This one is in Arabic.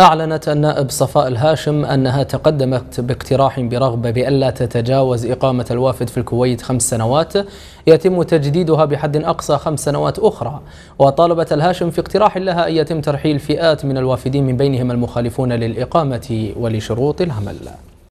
أعلنت النائب صفاء الهاشم أنها تقدمت باقتراح برغبة بألا تتجاوز إقامة الوافد في الكويت خمس سنوات يتم تجديدها بحد أقصى خمس سنوات أخرى وطالبت الهاشم في اقتراح لها أن يتم ترحيل فئات من الوافدين من بينهم المخالفون للإقامة ولشروط العمل